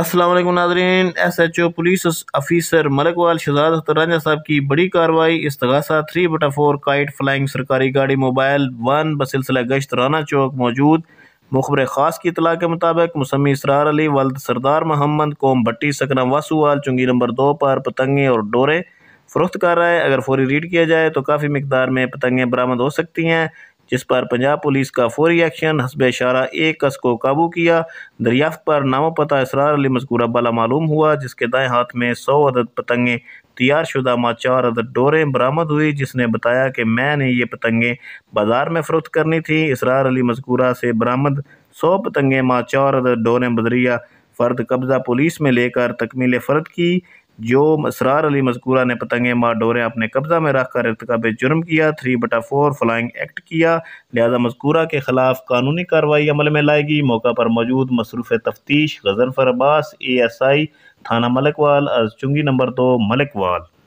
السلام علیکم ناظرین S H O police officer Malakwal اخترانجہ صاحب کی بڑی کاروائی استغاثہ تھری فور کائٹ فلائنگ سرکاری گاڑی موبائل ون بسلسلہ گشت رانا چوک موجود مخبر خاص کی اطلاع کے مطابق مسمی اسرار علی والد سردار محمد قوم بھٹی سکنا واسو چنگی نمبر دو پر پتنگیں اور ڈورے فروخت کر رہا ہے اگر فوری ریڈ کیا جائے تو کافی مقدار میں پتنگیں برآمد ہو سکتی ہیں جس پر پنجاب پولیس کا فوری ایکشن حسب اشارہ ایک کس کو قابو کیا دریافت پر نام و پتہ اسرار علی مذکورہ بالا معلوم ہوا جس کے دائیں ہاتھ میں سو عدد پتنگیں تیار شدہ ماں چار عدد ڈوریں برامد ہوئی جس نے بتایا کہ میں نے یہ پتنگیں بازار میں فروخت کرنی تھی اسرار علی مذکورہ سے برامد سو پتنگیں ماں چار عدد ڈوریں بدریہ فرد قبضہ پولیس میں لے کر تکمیل فرد کی جو اسرار علی مذکورہ نے مار ڈوریں اپنے قبضہ میں رکھ کر ارتکاب جرم کیا تھری بٹا فور فلائنگ ایکٹ کیا لہذا مذکورہ کے خلاف قانونی کارروائی عمل میں لائے گی موقع پر موجود مصروف تفتیش غزنفر عباس اے ایس آئی تھانہ ملک وال از چنگی نمبر دو ملک وال